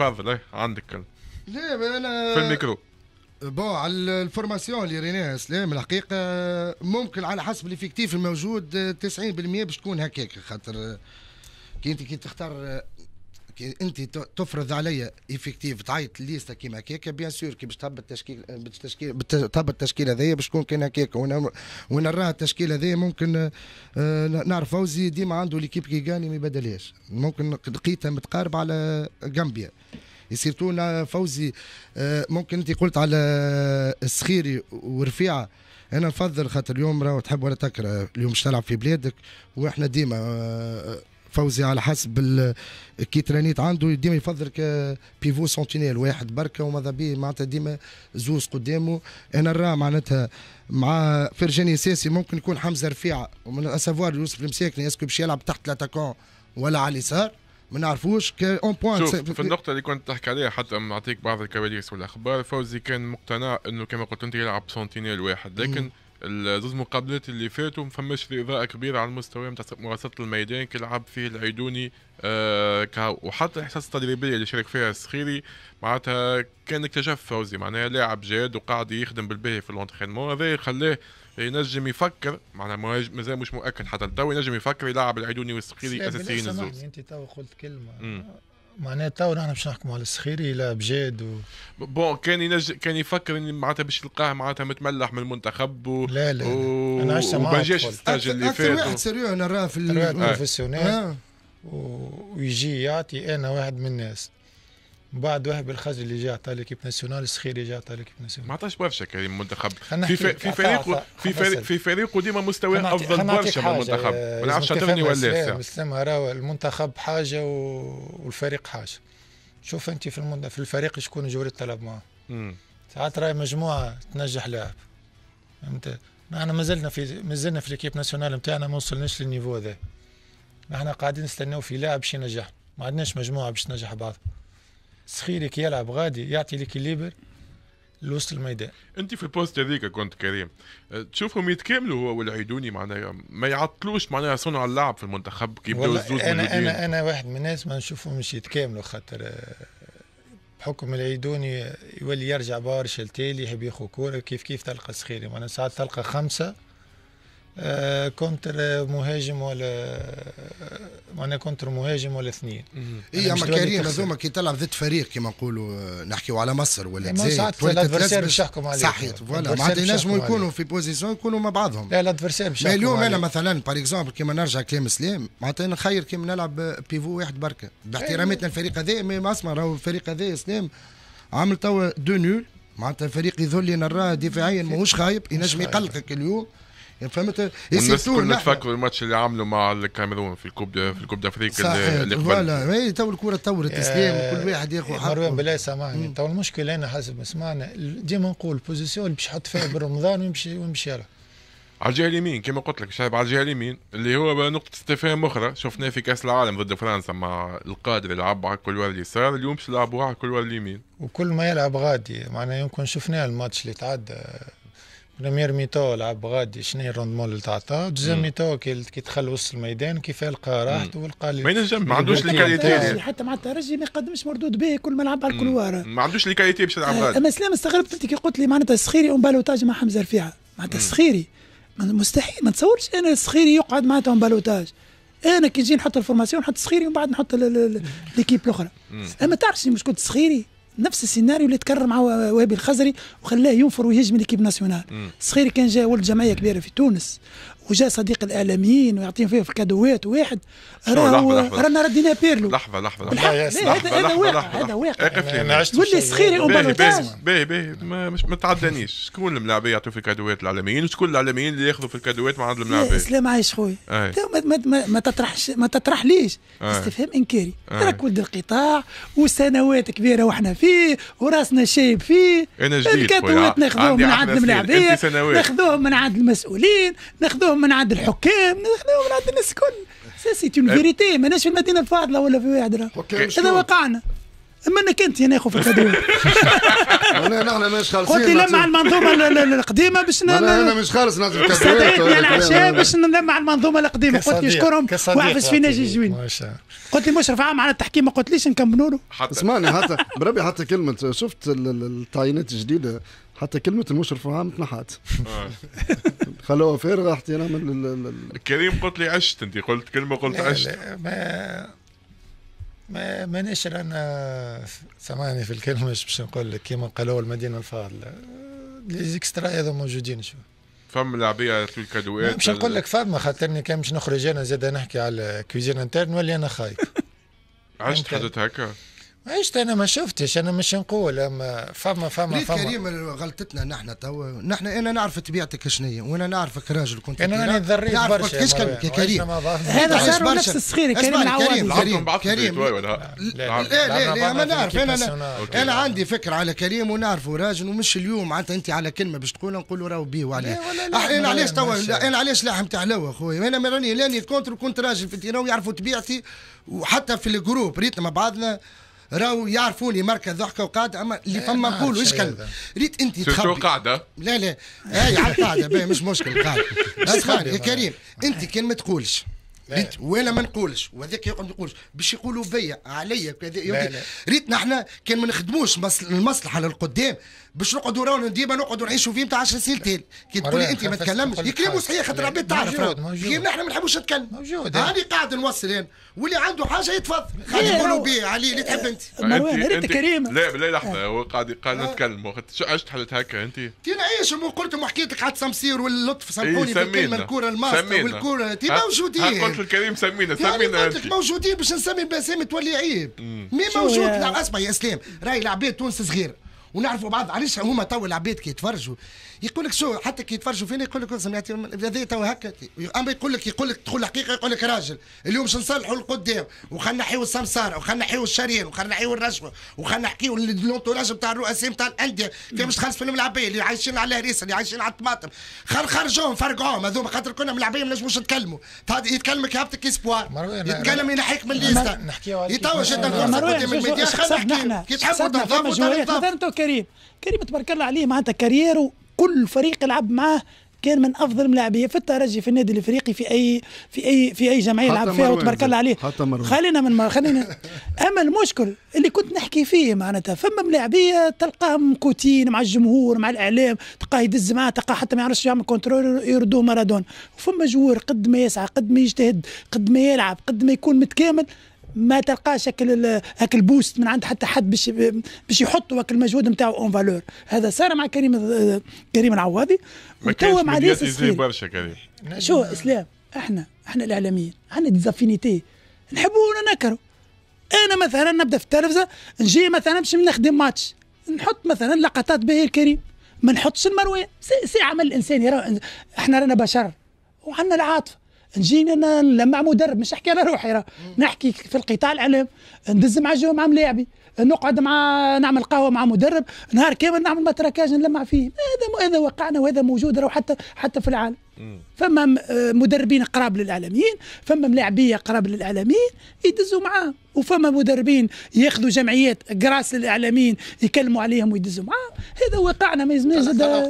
تفضل عندك كلمة لا انا في الميكرو بون على الفورماسيون اللي ريناها اسلام الحقيقه ممكن على حسب الافكتيف الموجود 90% باش تكون هكاك خاطر كي انت كي تختار كي انت تفرض عليا ايفيكتيف تعيط ليستا كيما هكاكا بيان سور كي باش تهبط التشكيل باش تشكيل تهبط التشكيل هذايا باش تكون كان هكاكا وانا وانا نرى التشكيل هذايا ممكن آه، نعرف فوزي ديما عنده ليكيب كي غاني ما يبدلهاش ممكن لقيتها متقاربه على جامبيا سيرتو فوزي آه، ممكن انت قلت على السخيري ورفيعه انا نفضل خاطر اليوم راهو تحب ولا تكره اليوم باش تلعب في بلادك واحنا ديما آه، فوزي على حسب كي ترانيت عنده ديما يفضل بيفو سنتينيل واحد بركه وماذا بيه معناتها ديما زوز قدامه انا راه معناتها مع فرجاني ساسي ممكن يكون حمزه رفيعه ومن اسافوار يوسف المساكني اسكو باش يلعب تحت لاتاكون ولا على اليسار ما نعرفوش اون بوان في النقطة اللي كنت تحكي عليها حتى نعطيك بعض الكواليس والاخبار فوزي كان مقتنع انه كما قلت انت يلعب سنتينيل واحد لكن مم. الزوز مقابلات اللي فاتوا ما فماش في اضاءه كبيره على المستوى نتاع مراسله الميدان كيلعب فيه العيدوني آه وحتى الاحساس التدريبيه اللي شارك فيها السخيري معناتها كان اكتشف فوزي معناها لاعب جاد وقاعد يخدم بالباهي في الانترينمون هذا خلاه ينجم يفكر معناها مازال مش مؤكد حتى تو ينجم يفكر يلعب العيدوني والسخيري اساسيين الزوز انت تو قلت كلمه مم. معناتها تو نحن باش نحكموا على السخيري لا بجاد و... بون كان ينج... كان يفكر ان معناتها باش يلقاه معناتها متملح من المنتخب و... لا لا, لا. و... انا عشت معاه الستاج اللي فات اكثر واحد سيريو انا راه في البروفيسيونيل آه. آه. ويجي يعطي انا واحد من الناس بعد وهب الخزري اللي جاء عطى ليكيب ناسيونال اللي جاء عطى ليكيب ناسيونال ما عطاش برشا كريم المنتخب في في فريق في فريق في فريق ديما مستواه افضل برشا من المنتخب ما نعرفش تعتبرني ولا اسلام راهو المنتخب حاجه والفريق حاجه شوف انت في في الفريق شكون جوري الطلب معاه ساعات راهي مجموعه تنجح لاعب فهمت احنا مازلنا في مازلنا في ليكيب ناسيونال نتاعنا ما وصلناش للنيفو هذا احنا قاعدين نستناو في لاعب باش ينجح ما عندناش مجموعه باش تنجح بعض كي يلعب غادي يعطي الليبر لوسط الميدان انت في البوست هذيك كنت كريم أه، تشوفهم يتكاملوا هو والعيدوني معناها ما يعطلوش معناها صنع اللعب في المنتخب كي يبداو الزوز انا انا انا واحد من الناس ما نشوفهمش يتكاملوا خاطر أه، بحكم العيدوني يولي يرجع بارش التالي يحب ياخذ كوره كيف كيف تلقى سخيري معناها ساعات تلقى خمسه أه، كونتر مهاجم ولا وانا كنت مهاجم ولا اثنين اي اما كريم هذوما كي تلعب ضد فريق كما نقولوا آه، نحكيوا على مصر ولا الجزائر ساعات الادفرسير باش يحكم عليك صحيت فوالا ما ينجموا يكونوا في بوزيسيون يكونوا مع بعضهم لا الادفرسير باش يحكم اليوم انا مثلا باغ اكزومبل كيما نرجع كلام سلام معناتها نخير كيما نلعب بيفو واحد بركه باحتراماتنا الفريق إيه. هذا اسمع راهو الفريق هذا اسلام عامل توا دو نول معناتها الفريق يظل نراه دفاعيا ماهوش خايب ينجم يقلقك اليوم يعني فهمت الناس كنا تفكر الماتش اللي عملوا مع الكاميرون في الكوب في الكوب دافريك اللي قبل فوالا هي تو الكره تطورت اسلام كل واحد ياخذ حقه مروان بلاي سامعني تو المشكله انا حسب ما سمعنا ديما نقول البوزيسيون اللي باش يحط فيها برمضان ويمشي ويمشي لها على الجهه اليمين كما قلت لك شايف على الجهه اليمين اللي هو نقطه استفهام اخرى شفناه في كاس العالم ضد فرنسا مع القادر يلعب على كل ورا اليسار اليوم باش يلعبوا على كل ورا اليمين وكل ما يلعب غادي معناه يمكن شفناه الماتش اللي تعدى بريمير ميتو لعب غادي شنو هي الروندمون اللي تعطاه دوزيام ميتو كي دخل وسط الميدان كيف لقى راحته ولقى ما ينجم ما عندوش الكاليتي حتى مع الترجي ما يقدمش مردود به كل ما لعب على الكلوار ما عندوش الكاليتي باش يلعب غادي اما سلام استغربت انت كي قلت لي معناتها السخيري بالوتاج مع حمزه رفيعه معناتها السخيري مستحيل ما تصورش انا السخيري يقعد معناتها بالوتاج انا كي نجي نحط الفورماسيون نحط صخيري ومن بعد نحط ليكيب الاخرى اما تعرف مش كنت صخيري نفس السيناريو اللي تكرر مع وهبي الخزري وخلاه ينفر ويهجم ليكيب ناسيونال صغير كان جا ولد جمعيه كبيره في تونس وجاء صديق الاعلاميين ويعطيهم فيه في كادوات واحد راهو رانا ردينا بيرلو لحظه لحظه لحظه إيه، هذا واقع هذا واقع ولي سخيري وبالوتاج باهي باهي ما تعدانيش شكون الملاعبيه يعطيو في كادوات الاعلاميين وشكون الاعلاميين اللي ياخذوا في الكادوات مع عند الملاعبيه سلام عايش خويا ما تطرحش ما تطرحليش استفهام انكاري راك ولد القطاع وسنوات كبيره واحنا فيه وراسنا شايب فيه انا جديد الكادوات ناخذوهم من عند الملاعبيه ناخذوهم من عند المسؤولين ناخذوهم ناخذوهم من عند الحكام ناخذوهم من عند الناس الكل سي اون فيريتي ماناش في المدينه الفاضله ولا في واحد راه هذا واقعنا اما انك انت يا اخو في الكادوين انا مش خالصين قلت نلمع المنظومه القديمه باش انا مش خالص نازل استدعيتني العشاء باش نلمع المنظومه القديمه قلت لي اشكرهم واحفظ في ناجي جوين قلت لي مشرف عام على التحكيم ما قلتليش نكملوا له اسمعني حتى بربي حتى كلمه شفت التعيينات الجديده حتى كلمة المشرف ما تنحت خلوها فارغة احتراما لل كريم قلت لي عشت انت قلت كلمة قلت لا عشت لا ما ما مانيش انا سامعني في الكلمة باش نقول لك كيما قالوا المدينة الفاضلة لي زيكسترا هذا موجودين شو فم لعبيه في الكادوات مش نقول لك فما خاطرني كان باش نخرج انا زاد نحكي على كويزين انترن ولا انا خايف عشت حدث هكا عشت انا ما شفتش انا مش نقول اما فما فما فما كريم غلطتنا نحن توا نحن انا نعرف طبيعتك شنية وانا نعرفك راجل كنت انا راني ذريت برشا كيش كريم هذا صار نفس الصغير كريم كريم كريم كريم لا لا لا ما نعرف انا انا عندي فكره على كريم ونعرفه راجل ومش اليوم معناتها انت على كلمه باش تقولها نقولوا راهو بيه وعليه إيه، انا علاش توا انا علاش لاحم تاع لوا خويا انا راني لاني كونتر كنت راجل في التيران ويعرفوا طبيعتي وحتى في الجروب ريتنا مع بعضنا راهو يعرفوا لي ماركه ضحكه وقاعده اما اللي إيه، فما نقولوا إشكال ريت انت تخبي قاعده لا لا هاي على القاعده مش مشكل قاعده اسمعني يا كريم انت كان ما تقولش ريت ولا ما نقولش وهذاك يقعد ما يقولش باش يقولوا بيا عليا كذا ريتنا احنا كان ما نخدموش المصلحه للقدام باش نقعدوا رانا ديما نقعدوا نعيشوا فيه نتاع 10 سنين كي تقول انت ما تكلمش يكلموا صحيح خاطر العباد تعرف موجود احنا ما نحبوش نتكلم موجود هاني قاعد نوصل انا واللي عنده حاجه يتفضل خلينا يقولوا بيه علي اللي تحب انت مروان ريت كريم لا لا لحظه آه. هو قاعد قاعد آه. نتكلم عشت حالة هكا انت كي نعيش قلت وحكيت لك عاد سمسير واللطف سامحوني بالكلمه إيه، الكوره الماسكه والكوره انت موجودين الاخ الكريم سمينا يعني سمينا يعني موجودين باش نسمي باسامي تولي عيب مي موجود لا اسمع يا اسلام راي لعبيه تونس صغير ونعرفوا بعض علاش هما تو العباد كي يتفرجوا يقول لك شو حتى كي يتفرجوا فينا يقول لك هذا تو هكا اما يقول لك يقول لك تقول الحقيقه يقول لك راجل اليوم باش نصلحوا القدام وخلينا نحيوا السمساره وخلينا نحيوا الشرير وخلينا نحيوا الرشوه وخلينا نحكيوا لونتوراج نتاع الرؤساء نتاع الانديه كيف باش تخلص منهم العباد اللي عايشين على هريسه اللي عايشين على الطماطم خرجوهم فرقعوهم هذوما خاطر كنا من العباد ما نجموش نتكلموا يتكلمك يهبطك اسبوار يتكلم ينحيك من الليستا الفرصه قدام الميديا كي تحبوا تنظموا كريم كريم تبارك الله عليه معناتها كاريرو كل فريق لعب معاه كان من افضل ملاعبيه في الترجي في النادي الافريقي في اي في اي في اي جمعيه يلعب فيها وتبارك الله عليه خلينا من خلينا اما المشكل اللي كنت نحكي فيه معناتها فما ملاعبيه تلقاهم كوتين مع الجمهور مع الاعلام تلقاه يدز معاه تلقاه حتى ما يعرفش يعمل كنترول يردوه مارادونا فما جوار قد ما يسعى قد ما يجتهد قد ما يلعب قد ما يكون متكامل ما تلقاش هاك هاك البوست من عند حتى حد باش باش يحطوا هاك المجهود نتاعو اون فالور هذا صار مع كريم كريم العواضي ما مع ناس برشا كريم شو اسلام احنا احنا الاعلاميين عندنا ديزافينيتي نحبوا ولا نكرهوا انا مثلا نبدا في التلفزه نجي مثلا باش نخدم ماتش نحط مثلا لقطات باهي الكريم ما نحطش المروان سي عمل الانسان يرى احنا رانا بشر وعندنا العاطفه نجي نلمع مدرب مش نحكي على روحي راه نحكي في القطاع العلم ندز مع جو مع ملاعبي نقعد مع نعمل قهوه مع مدرب نهار كامل نعمل متركاج نلمع فيه هذا هذا وقعنا وهذا موجود راه حتى حتى في العالم فما مدربين قراب للاعلاميين فما ملاعبيه قراب للاعلاميين يدزوا معاهم وفما مدربين ياخذوا جمعيات قراص للاعلاميين يكلموا عليهم ويدزوا معاهم هذا واقعنا ما يلزمناش طيب،